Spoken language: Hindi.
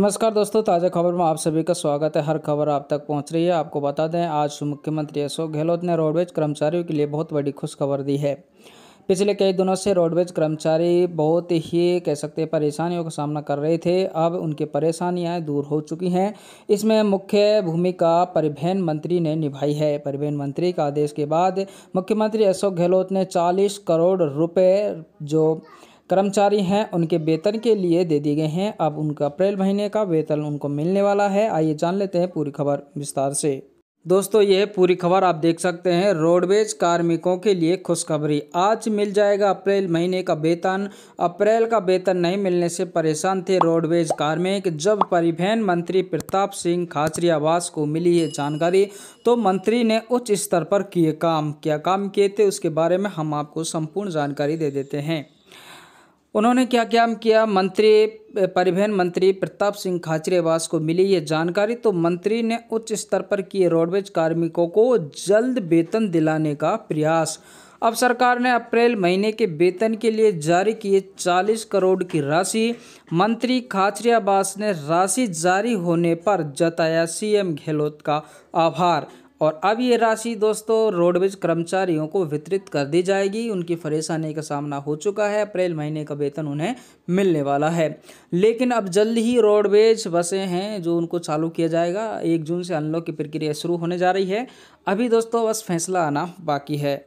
नमस्कार दोस्तों ताज़ा खबर में आप सभी का स्वागत है हर खबर आप तक पहुंच रही है आपको बता दें आज मुख्यमंत्री अशोक गहलोत ने रोडवेज कर्मचारियों के लिए बहुत बड़ी खुशखबर दी है पिछले कई दिनों से रोडवेज कर्मचारी बहुत ही कह सकते हैं परेशानियों का सामना कर रहे थे अब उनकी परेशानियां दूर हो चुकी हैं इसमें मुख्य भूमिका परिवहन मंत्री ने निभाई है परिवहन मंत्री का आदेश के बाद मुख्यमंत्री अशोक गहलोत ने 40 करोड़ रुपए जो कर्मचारी हैं उनके वेतन के लिए दे दिए गए हैं अब उनका अप्रैल महीने का वेतन उनको मिलने वाला है आइए जान लेते हैं पूरी खबर विस्तार से दोस्तों ये पूरी खबर आप देख सकते हैं रोडवेज कार्मिकों के लिए खुशखबरी आज मिल जाएगा अप्रैल महीने का वेतन अप्रैल का वेतन नहीं मिलने से परेशान थे रोडवेज कार्मिक जब परिवहन मंत्री प्रताप सिंह खाचरियावास को मिली ये जानकारी तो मंत्री ने उच्च स्तर पर किए काम क्या काम किए थे उसके बारे में हम आपको संपूर्ण जानकारी दे देते हैं उन्होंने क्या क्या किया मंत्री परिवहन मंत्री प्रताप सिंह खाचरेवास को मिली ये जानकारी तो मंत्री ने उच्च स्तर पर किए रोडवेज कार्मिकों को जल्द वेतन दिलाने का प्रयास अब सरकार ने अप्रैल महीने के वेतन के लिए जारी किए 40 करोड़ की राशि मंत्री खाचरियावास ने राशि जारी होने पर जताया सीएम गहलोत का आभार और अब ये राशि दोस्तों रोडवेज कर्मचारियों को वितरित कर दी जाएगी उनकी परेशानी का सामना हो चुका है अप्रैल महीने का वेतन उन्हें मिलने वाला है लेकिन अब जल्द ही रोडवेज बसें हैं जो उनको चालू किया जाएगा एक जून से अनलॉक की प्रक्रिया शुरू होने जा रही है अभी दोस्तों बस फैसला आना बाकी है